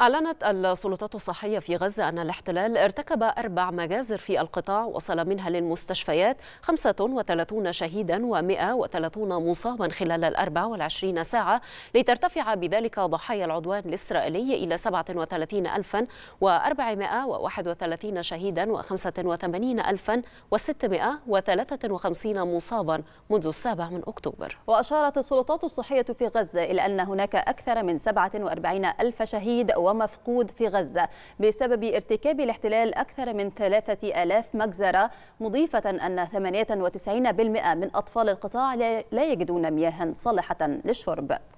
أعلنت السلطات الصحية في غزة أن الاحتلال ارتكب أربع مجازر في القطاع وصل منها للمستشفيات 35 شهيدا و130 مصابا خلال ال 24 ساعة لترتفع بذلك ضحايا العدوان الإسرائيلي إلى 37431 شهيدا و85653 مصابا منذ السابع من أكتوبر وأشارت السلطات الصحية في غزة إلى أن هناك أكثر من 47 ألف شهيد ومفقود في غزة بسبب ارتكاب الاحتلال أكثر من 3000 مجزرة مضيفة أن 98% من أطفال القطاع لا يجدون مياها صالحة للشرب